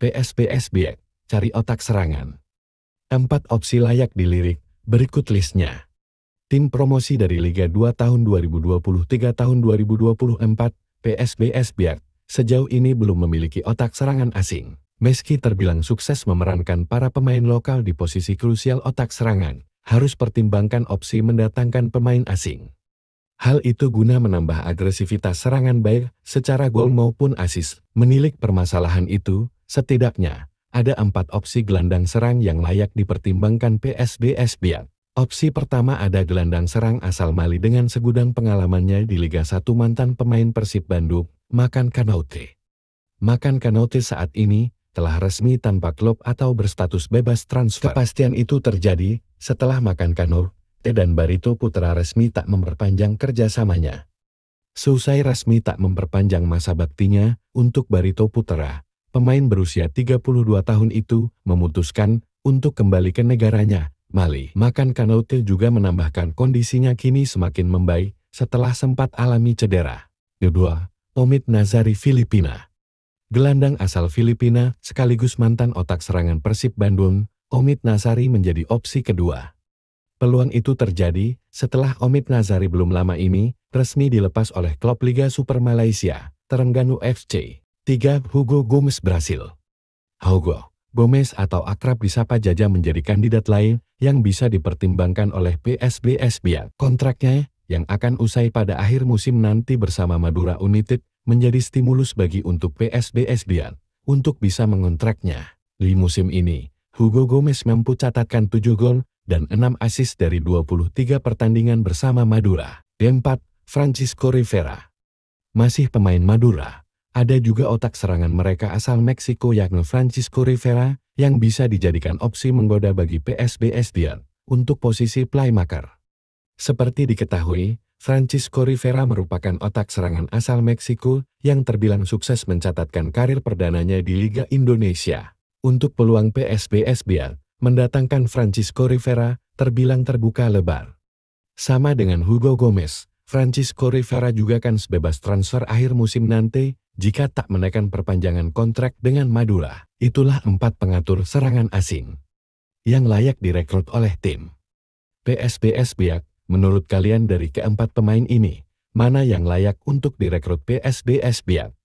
PSPSB, cari otak serangan. Empat opsi layak dilirik, berikut listnya. Tim promosi dari Liga 2 tahun 2023 tahun 2024, PSBSB, sejauh ini belum memiliki otak serangan asing. Meski terbilang sukses memerankan para pemain lokal di posisi krusial otak serangan, harus pertimbangkan opsi mendatangkan pemain asing. Hal itu guna menambah agresivitas serangan baik secara gol maupun asis. Menilik permasalahan itu, Setidaknya, ada empat opsi gelandang serang yang layak dipertimbangkan PSBS Biak. Opsi pertama ada gelandang serang asal Mali dengan segudang pengalamannya di Liga 1 mantan pemain Persib Bandung, Makan Kanote. Makan Kanote saat ini telah resmi tanpa klub atau berstatus bebas transfer. Kepastian itu terjadi setelah Makan Kanur T dan Barito Putra resmi tak memperpanjang kerjasamanya. Seusai resmi tak memperpanjang masa baktinya untuk Barito Putra, pemain berusia 32 tahun itu memutuskan untuk kembali ke negaranya, Mali. Makan Kanote juga menambahkan kondisinya kini semakin membaik setelah sempat alami cedera. Kedua, Omid Nazari Filipina. Gelandang asal Filipina sekaligus mantan otak serangan Persib Bandung, Omid Nazari menjadi opsi kedua. Peluang itu terjadi setelah Omid Nazari belum lama ini resmi dilepas oleh klub Liga Super Malaysia, Terengganu FC. 3. Hugo Gomes Brasil Hugo Gomez atau akrab disapa Jaja menjadi kandidat lain yang bisa dipertimbangkan oleh PSBS Esbia. Kontraknya yang akan usai pada akhir musim nanti bersama Madura United menjadi stimulus bagi untuk PSB Esbia untuk bisa mengontraknya. Di musim ini, Hugo Gomez mampu catatkan 7 gol dan 6 assist dari 23 pertandingan bersama Madura. D4, Francisco Rivera. Masih pemain Madura. Ada juga otak serangan mereka asal Meksiko yakni Francisco Rivera yang bisa dijadikan opsi menggoda bagi PSB untuk posisi playmaker. Seperti diketahui, Francisco Rivera merupakan otak serangan asal Meksiko yang terbilang sukses mencatatkan karir perdananya di Liga Indonesia. Untuk peluang PSB mendatangkan Francisco Rivera terbilang terbuka lebar. Sama dengan Hugo Gomez, Francisco Rivera juga akan sebebas transfer akhir musim nanti jika tak menaikkan perpanjangan kontrak dengan Madura. Itulah empat pengatur serangan asing yang layak direkrut oleh tim. PSBS Biak, menurut kalian dari keempat pemain ini, mana yang layak untuk direkrut PSBS Biak?